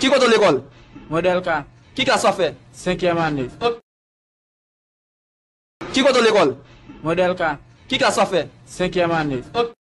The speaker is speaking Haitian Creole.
Ki kwa ton legal? Model ka. Ki kwa sofe? Senkye mani. Ki kwa ton legal? Model ka. Ki kwa sofe? Senkye mani.